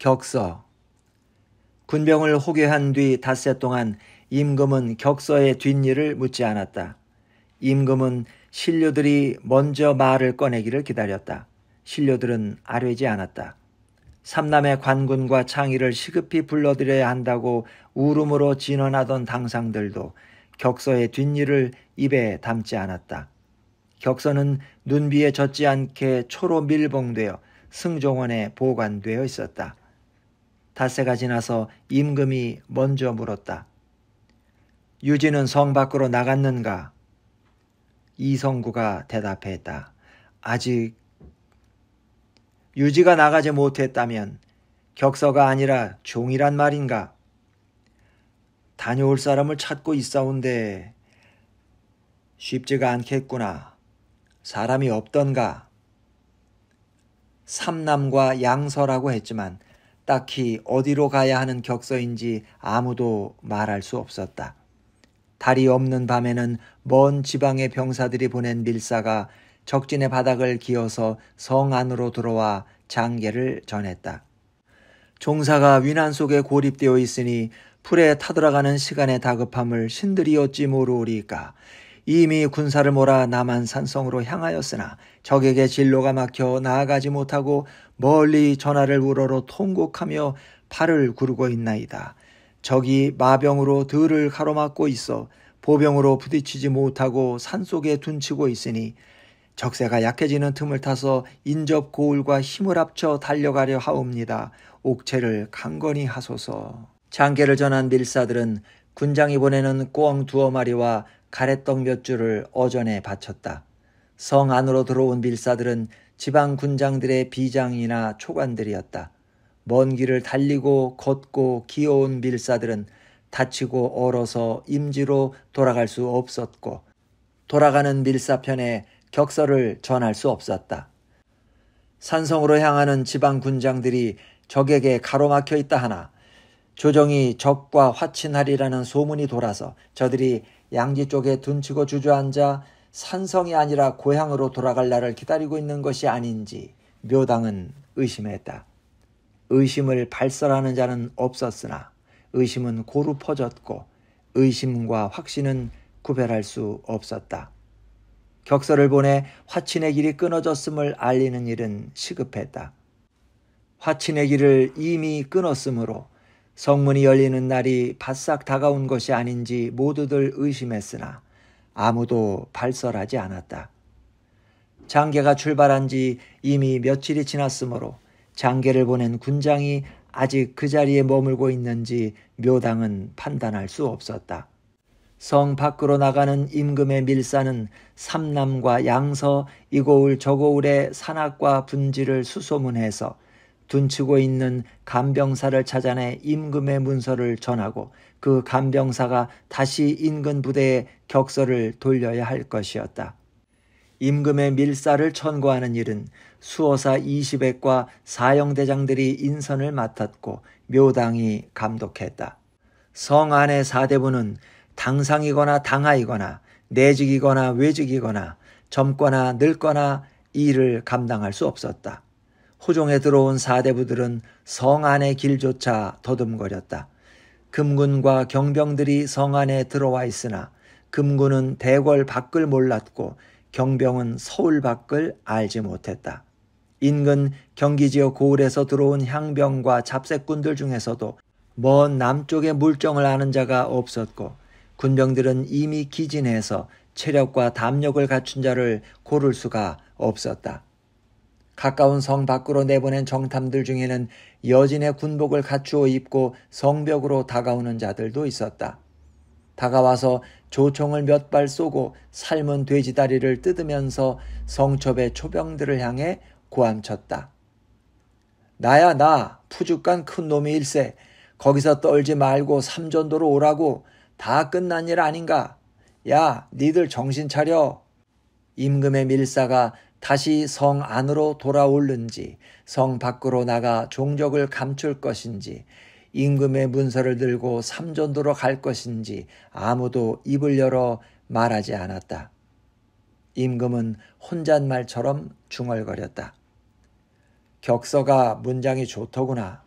격서. 군병을 호괴한뒤 닷새 동안 임금은 격서의 뒷일을 묻지 않았다. 임금은 신료들이 먼저 말을 꺼내기를 기다렸다. 신료들은 아뢰지 않았다. 삼남의 관군과 창의를 시급히 불러들여야 한다고 울음으로 진언하던 당상들도 격서의 뒷일을 입에 담지 않았다. 격서는 눈비에 젖지 않게 초로 밀봉되어 승종원에 보관되어 있었다. 닷새가 지나서 임금이 먼저 물었다. 유지는성 밖으로 나갔는가? 이성구가 대답했다. 아직 유지가 나가지 못했다면 격서가 아니라 종이란 말인가? 다녀올 사람을 찾고 있어온데 쉽지가 않겠구나. 사람이 없던가? 삼남과 양서라고 했지만 딱히 어디로 가야 하는 격서인지 아무도 말할 수 없었다. 달이 없는 밤에는 먼 지방의 병사들이 보낸 밀사가 적진의 바닥을 기어서 성 안으로 들어와 장계를 전했다. 종사가 위난 속에 고립되어 있으니 풀에 타들어가는 시간의 다급함을 신들이 었지 모르오리까. 이미 군사를 몰아 남한 산성으로 향하였으나 적에게 진로가 막혀 나아가지 못하고 멀리 전화를 우러러 통곡하며 팔을 구르고 있나이다. 적이 마병으로 들을 가로막고 있어 보병으로 부딪히지 못하고 산속에 둔치고 있으니 적세가 약해지는 틈을 타서 인접 고울과 힘을 합쳐 달려가려 하옵니다. 옥체를 강건히 하소서. 장계를 전한 밀사들은 군장이 보내는 꿩 두어 마리와 가래떡 몇 줄을 어전에 바쳤다. 성 안으로 들어온 밀사들은 지방 군장들의 비장이나 초관들이었다. 먼 길을 달리고 걷고 기어온 밀사들은 다치고 얼어서 임지로 돌아갈 수 없었고 돌아가는 밀사편에 격설을 전할 수 없었다. 산성으로 향하는 지방 군장들이 적에게 가로막혀 있다 하나 조정이 적과 화친하리라는 소문이 돌아서 저들이 양지 쪽에 둔치고 주저앉아 산성이 아니라 고향으로 돌아갈 날을 기다리고 있는 것이 아닌지 묘당은 의심했다. 의심을 발설하는 자는 없었으나 의심은 고루 퍼졌고 의심과 확신은 구별할 수 없었다. 격서를 보내 화친의 길이 끊어졌음을 알리는 일은 시급했다. 화친의 길을 이미 끊었으므로 성문이 열리는 날이 바싹 다가온 것이 아닌지 모두들 의심했으나 아무도 발설하지 않았다. 장계가 출발한 지 이미 며칠이 지났으므로 장계를 보낸 군장이 아직 그 자리에 머물고 있는지 묘당은 판단할 수 없었다. 성 밖으로 나가는 임금의 밀사는 삼남과 양서, 이고울, 저고울의 산악과 분지를 수소문해서 둔치고 있는 간병사를 찾아내 임금의 문서를 전하고 그 간병사가 다시 인근 부대에 격서를 돌려야 할 것이었다. 임금의 밀사를 천고하는 일은 수호사 20액과 사형대장들이 인선을 맡았고 묘당이 감독했다. 성 안의 사대부는 당상이거나 당하이거나 내직이거나 외직이거나 젊거나 늙거나 일을 감당할 수 없었다. 호종에 들어온 사대부들은 성 안의 길조차 더듬거렸다. 금군과 경병들이 성 안에 들어와 있으나 금군은 대궐 밖을 몰랐고 경병은 서울 밖을 알지 못했다. 인근 경기지역 고을에서 들어온 향병과 잡새꾼들 중에서도 먼 남쪽의 물정을 아는 자가 없었고 군병들은 이미 기진해서 체력과 담력을 갖춘 자를 고를 수가 없었다. 가까운 성 밖으로 내보낸 정탐들 중에는 여진의 군복을 갖추어 입고 성벽으로 다가오는 자들도 있었다. 다가와서 조총을 몇 발 쏘고 삶은 돼지다리를 뜯으면서 성첩의 초병들을 향해 고함쳤다. 나야 나 푸죽간 큰 놈이 일세 거기서 떨지 말고 삼전도로 오라고 다 끝난 일 아닌가 야 니들 정신 차려 임금의 밀사가 다시 성 안으로 돌아올는지 성 밖으로 나가 종적을 감출 것인지 임금의 문서를 들고 삼전도로 갈 것인지 아무도 입을 열어 말하지 않았다. 임금은 혼잣말처럼 중얼거렸다. 격서가 문장이 좋더구나.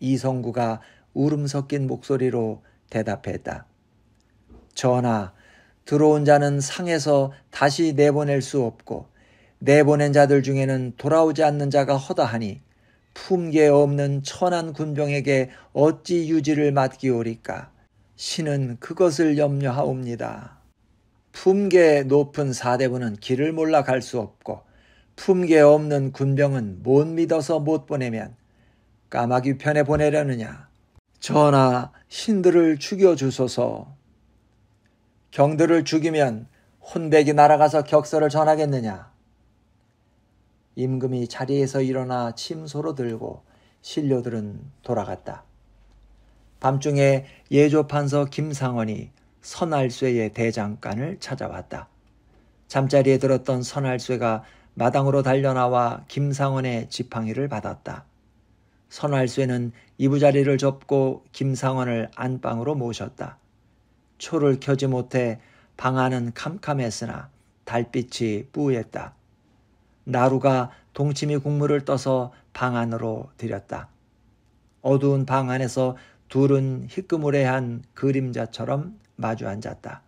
이성구가 울음 섞인 목소리로 대답했다. 전하, 들어온 자는 상에서 다시 내보낼 수 없고 내보낸 자들 중에는 돌아오지 않는 자가 허다하니 품계 없는 천한 군병에게 어찌 유지를 맡기오리까 신은 그것을 염려하옵니다. 품계 높은 사대부는 길을 몰라 갈 수 없고 품계 없는 군병은 못 믿어서 못 보내면 까마귀 편에 보내려느냐 전하 신들을 죽여 주소서 경들을 죽이면 혼백이 날아가서 격서를 전하겠느냐. 임금이 자리에서 일어나 침소로 들고 신료들은 돌아갔다. 밤중에 예조판서 김상원이 선알쇠의 대장간을 찾아왔다. 잠자리에 들었던 선알쇠가 마당으로 달려나와 김상원의 지팡이를 받았다. 선알쇠는 이부자리를 접고 김상원을 안방으로 모셨다. 초를 켜지 못해 방 안은 캄캄했으나 달빛이 뿌옇다 나루가 동치미 국물을 떠서 방 안으로 들였다. 어두운 방 안에서 둘은 희끄무레한 그림자처럼 마주 앉았다.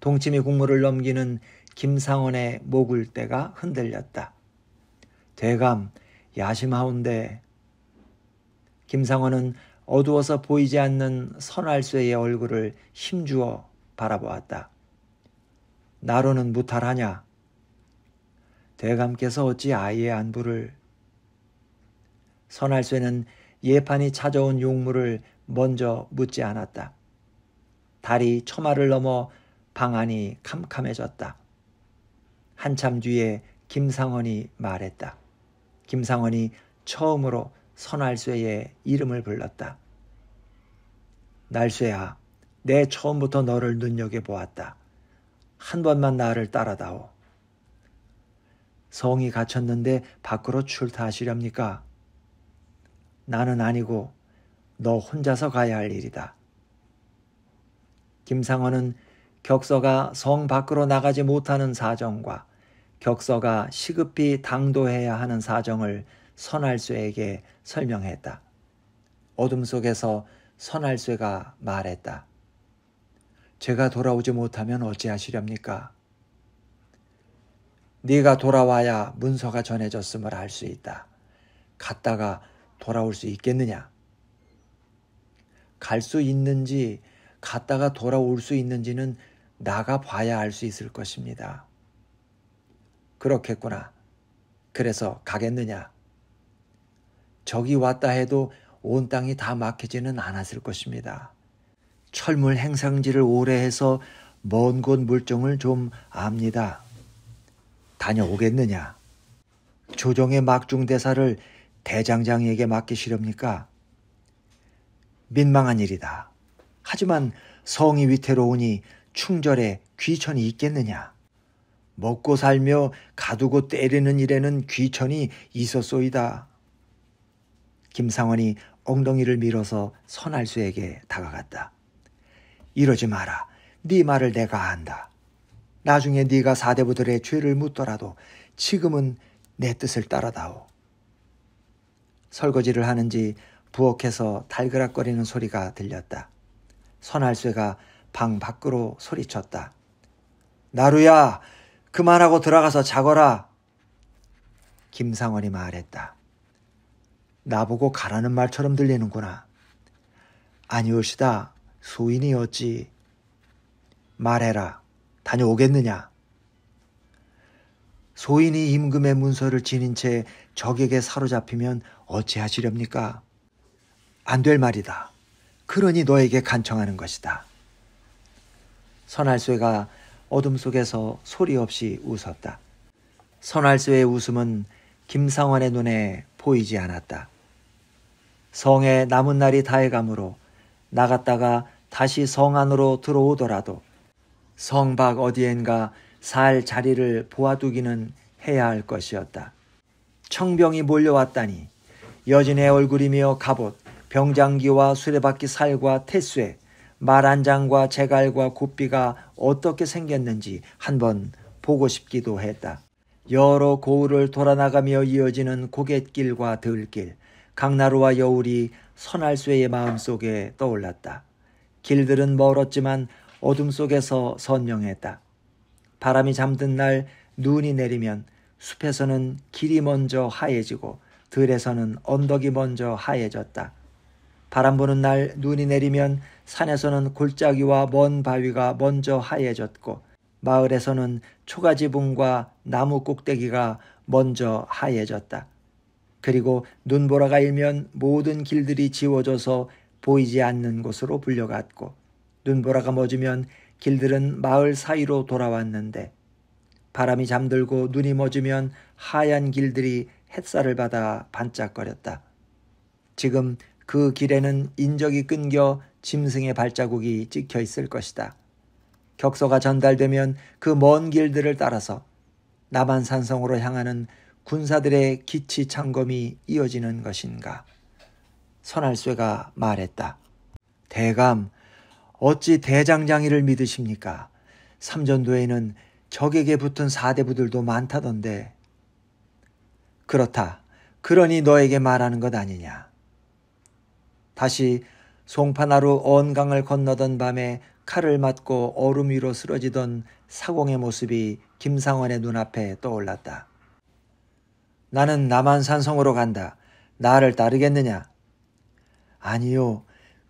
동치미 국물을 넘기는 김상원의 목을 대가 흔들렸다. 대감, 야심하운데. 김상원은 어두워서 보이지 않는 선알쇠의 얼굴을 힘주어 바라보았다. 나로는 무탈하냐? 대감께서 어찌 아이의 안부를 선할쇠는 예판이 찾아온 용물을 먼저 묻지 않았다. 달이 초마를 넘어 방안이 캄캄해졌다. 한참 뒤에 김상원이 말했다. 김상원이 처음으로 선할쇠의 이름을 불렀다. 날쇠야, 내 처음부터 너를 눈여겨보았다. 한 번만 나를 따라다오. 성이 갇혔는데 밖으로 출타하시렵니까? 나는 아니고 너 혼자서 가야 할 일이다. 김상원은 격서가 성 밖으로 나가지 못하는 사정과 격서가 시급히 당도해야 하는 사정을 선할쇠에게 설명했다. 어둠 속에서 선할쇠가 말했다. 제가 돌아오지 못하면 어찌하시렵니까? 네가 돌아와야 문서가 전해졌음을 알 수 있다. 갔다가 돌아올 수 있겠느냐? 갈 수 있는지 갔다가 돌아올 수 있는지는 나가 봐야 알 수 있을 것입니다. 그렇겠구나. 그래서 가겠느냐? 적이 왔다 해도 온 땅이 다 막히지는 않았을 것입니다. 철물 행상지를 오래 해서 먼 곳 물정을 좀 압니다. 다녀오겠느냐? 조정의 막중대사를 대장장에게 맡기시렵니까? 민망한 일이다. 하지만 성이 위태로우니 충절에 귀천이 있겠느냐? 먹고 살며 가두고 때리는 일에는 귀천이 있었소이다. 김상원이 엉덩이를 밀어서 선할수에게 다가갔다. 이러지 마라. 네 말을 내가 안다. 나중에 네가 사대부들의 죄를 묻더라도 지금은 내 뜻을 따라다오. 설거지를 하는지 부엌에서 달그락거리는 소리가 들렸다. 선할쇠가 방 밖으로 소리쳤다. 나루야, 그만하고 들어가서 자거라. 김상원이 말했다. 나보고 가라는 말처럼 들리는구나. 아니오시다 소인이었지. 말해라. 다녀오겠느냐? 소인이 임금의 문서를 지닌 채 적에게 사로잡히면 어찌하시렵니까? 안 될 말이다. 그러니 너에게 간청하는 것이다. 선할쇠가 어둠 속에서 소리 없이 웃었다. 선할쇠의 웃음은 김상환의 눈에 보이지 않았다. 성에 남은 날이 다해가므로 나갔다가 다시 성 안으로 들어오더라도 성 밖 어디엔가 살 자리를 보아두기는 해야 할 것이었다. 청병이 몰려왔다니 여진의 얼굴이며 갑옷, 병장기와 수레바퀴 살과 태수에 말한 장과 재갈과 굽비가 어떻게 생겼는지 한번 보고 싶기도 했다. 여러 고을을 돌아나가며 이어지는 고갯길과 들길, 강나루와 여울이 선할쇠의 마음속에 떠올랐다. 길들은 멀었지만 어둠 속에서 선명했다. 바람이 잠든 날 눈이 내리면 숲에서는 길이 먼저 하얘지고 들에서는 언덕이 먼저 하얘졌다. 바람 부는 날 눈이 내리면 산에서는 골짜기와 먼 바위가 먼저 하얘졌고 마을에서는 초가지붕과 나무 꼭대기가 먼저 하얘졌다. 그리고 눈보라가 일면 모든 길들이 지워져서 보이지 않는 곳으로 불려갔고 눈보라가 멎으면 길들은 마을 사이로 돌아왔는데 바람이 잠들고 눈이 멎으면 하얀 길들이 햇살을 받아 반짝거렸다. 지금 그 길에는 인적이 끊겨 짐승의 발자국이 찍혀 있을 것이다. 격서가 전달되면 그 먼 길들을 따라서 남한산성으로 향하는 군사들의 기치 창검이 이어지는 것인가? 선할쇠가 말했다. 대감, 어찌 대장장이를 믿으십니까? 삼전도에는 적에게 붙은 사대부들도 많다던데. 그렇다. 그러니 너에게 말하는 것 아니냐. 다시 송파나루 언강을 건너던 밤에 칼을 맞고 얼음 위로 쓰러지던 사공의 모습이 김상원의 눈앞에 떠올랐다. 나는 남한 산성으로 간다. 나를 따르겠느냐? 아니요.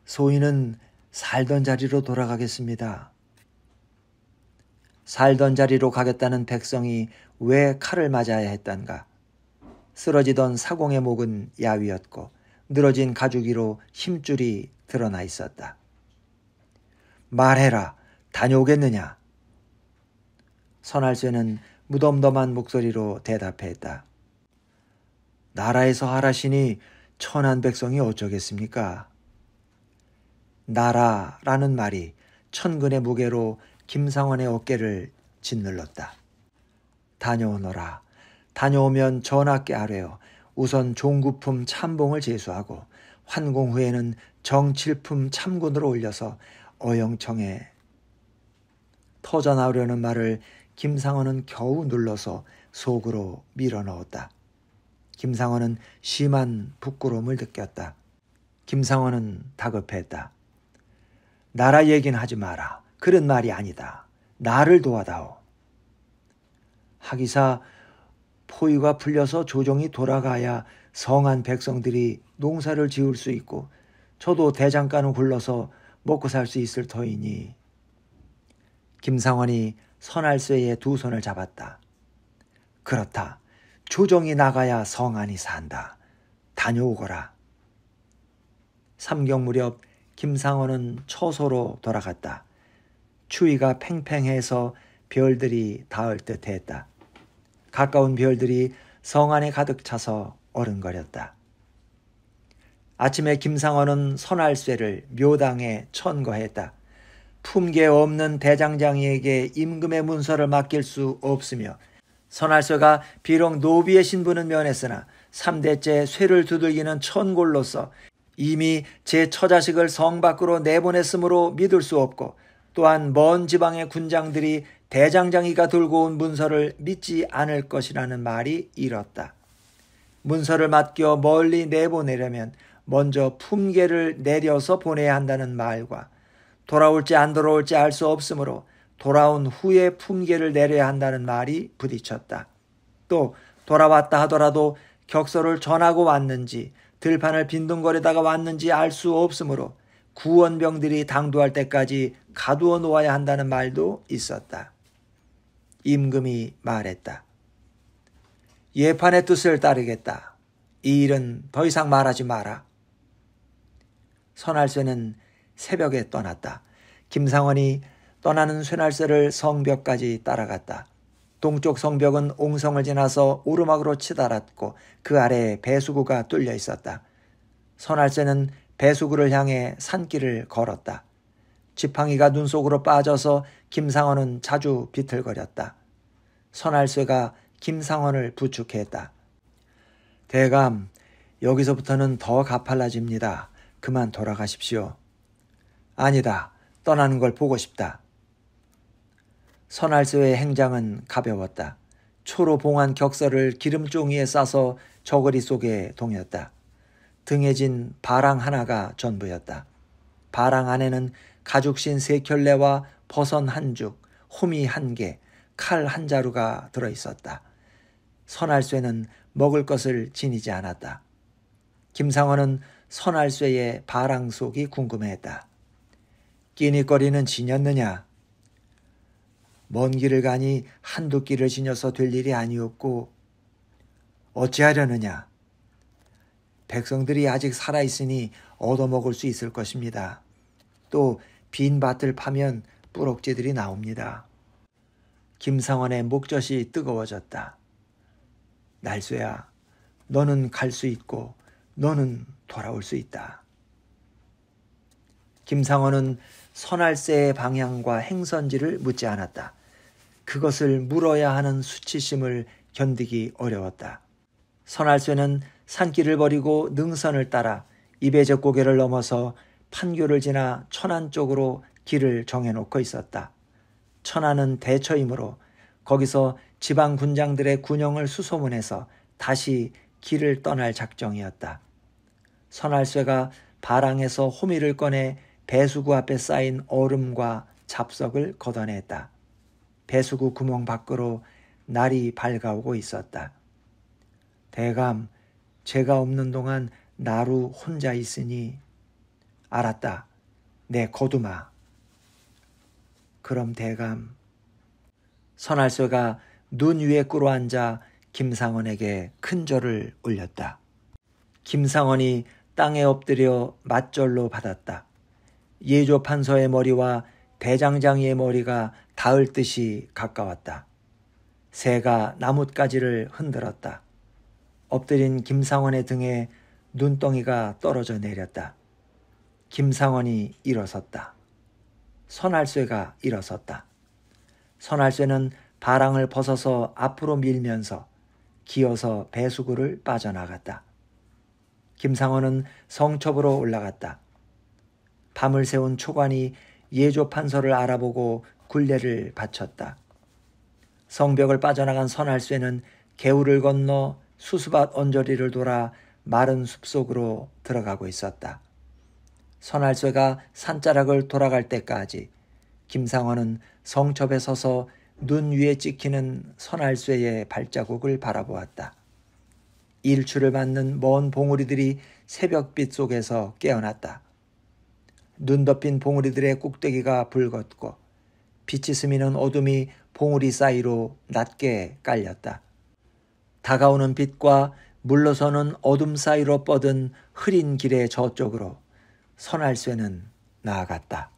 소인은 살던 자리로 돌아가겠습니다. 살던 자리로 가겠다는 백성이 왜 칼을 맞아야 했던가 쓰러지던 사공의 목은 야위였고 늘어진 가죽이로 힘줄이 드러나 있었다. 말해라, 다녀오겠느냐? 선할쇠는 무덤덤한 목소리로 대답했다. 나라에서 하라시니 천한 백성이 어쩌겠습니까? 나라라는 말이 천근의 무게로 김상원의 어깨를 짓눌렀다. 다녀오너라. 다녀오면 전하께 아래요. 우선 종구품 참봉을 제수하고 환공 후에는 정칠품 참군으로 올려서 어영청에 터져나오려는 말을 김상원은 겨우 눌러서 속으로 밀어넣었다. 김상원은 심한 부끄러움을 느꼈다. 김상원은 다급했다. 나라 얘긴 하지 마라. 그런 말이 아니다. 나를 도와다오. 하기사 포위가 풀려서 조정이 돌아가야 성한 백성들이 농사를 지을 수 있고 저도 대장간을 굴러서 먹고 살 수 있을 터이니 김상원이 선할쇠에두 손을 잡았다. 그렇다. 조정이 나가야 성안이 산다. 다녀오거라. 삼경 무렵 김상원은 처소로 돌아갔다. 추위가 팽팽해서 별들이 닿을 듯 했다. 가까운 별들이 성 안에 가득 차서 어른거렸다. 아침에 김상원은 선할쇠를 묘당에 천거했다. 품계 없는 대장장이에게 임금의 문서를 맡길 수 없으며 선할서가 비록 노비의 신분은 면했으나 3대째 쇠를 두들기는 천골로서 이미 제 처자식을 성 밖으로 내보냈으므로 믿을 수 없고 또한 먼 지방의 군장들이 대장장이가 들고 온 문서를 믿지 않을 것이라는 말이 이렇다. 문서를 맡겨 멀리 내보내려면 먼저 품계를 내려서 보내야 한다는 말과 돌아올지 안 돌아올지 알 수 없으므로 돌아온 후에 품계를 내려야 한다는 말이 부딪혔다. 또 돌아왔다 하더라도 격서를 전하고 왔는지 들판을 빈둥거리다가 왔는지 알 수 없으므로 구원병들이 당도할 때까지 가두어 놓아야 한다는 말도 있었다. 임금이 말했다. 예판의 뜻을 따르겠다. 이 일은 더 이상 말하지 마라. 선할쇠는 새벽에 떠났다. 김상원이 떠나는 쇠날쇠를 성벽까지 따라갔다. 동쪽 성벽은 옹성을 지나서 오르막으로 치달았고 그 아래에 배수구가 뚫려 있었다. 선할쇠는 배수구를 향해 산길을 걸었다. 지팡이가 눈 속으로 빠져서 김상원은 자주 비틀거렸다. 선할쇠가 김상원을 부축 했다. 대감, 여기서부터는 더 가팔라집니다. 그만 돌아가십시오. 아니다. 떠나는 걸 보고 싶다. 선할수의 행장은 가벼웠다. 초로 봉한 격서를 기름종이에 싸서 저고리 속에 동였다. 등에 진 바랑 하나가 전부였다. 바랑 안에는 가죽신 세 켤레와 버선 한 죽, 호미 한 개, 칼 한 자루가 들어 있었다. 선할쇠는 먹을 것을 지니지 않았다. 김상원은 선할쇠의 바랑 속이 궁금해했다. 끼니거리는 지녔느냐? 먼 길을 가니 한두 끼를 지녀서 될 일이 아니었고 어찌하려느냐? 백성들이 아직 살아있으니 얻어먹을 수 있을 것입니다. 또 빈 밭을 파면 뿌럭지들이 나옵니다. 김상원의 목젖이 뜨거워졌다. 날쇠야, 너는 갈 수 있고 너는 돌아올 수 있다. 김상원은 선할세의 방향과 행선지를 묻지 않았다. 그것을 물어야 하는 수치심을 견디기 어려웠다. 선할쇠는 산길을 버리고 능선을 따라 이배적 고개를 넘어서 판교를 지나 천안 쪽으로 길을 정해놓고 있었다. 천안은 대처이므로 거기서 지방 군장들의 군영을 수소문해서 다시 길을 떠날 작정이었다. 선할쇠가 바랑에서 호미를 꺼내 배수구 앞에 쌓인 얼음과 잡석을 걷어냈다. 배수구 구멍 밖으로 날이 밝아오고 있었다. 대감, 제가 없는 동안 나루 혼자 있으니 알았다. 내 거두마. 그럼 대감. 선할쇠가 눈 위에 꿇어앉아 김상원에게 큰 절을 올렸다. 김상원이 땅에 엎드려 맞절로 받았다. 예조판서의 머리와 대장장이의 머리가 닿을 듯이 가까웠다. 새가 나뭇가지를 흔들었다. 엎드린 김상원의 등에 눈덩이가 떨어져 내렸다. 김상원이 일어섰다. 선할쇠가 일어섰다. 선할쇠는 바랑을 벗어서 앞으로 밀면서 기어서 배수구를 빠져나갔다. 김상원은 성첩으로 올라갔다. 밤을 세운 초관이 예조 판서를 알아보고 굴례를 바쳤다. 성벽을 빠져나간 선할쇠는 개울을 건너 수수밭 언저리를 돌아 마른 숲속으로 들어가고 있었다. 선할쇠가 산자락을 돌아갈 때까지 김상원은 성첩에 서서 눈 위에 찍히는 선할쇠의 발자국을 바라보았다. 일출을 맞는 먼 봉우리들이 새벽빛 속에서 깨어났다. 눈 덮인 봉우리들의 꼭대기가 붉었고 빛이 스미는 어둠이 봉우리 사이로 낮게 깔렸다. 다가오는 빛과 물러서는 어둠 사이로 뻗은 흐린 길의 저쪽으로 선할쇠는 나아갔다.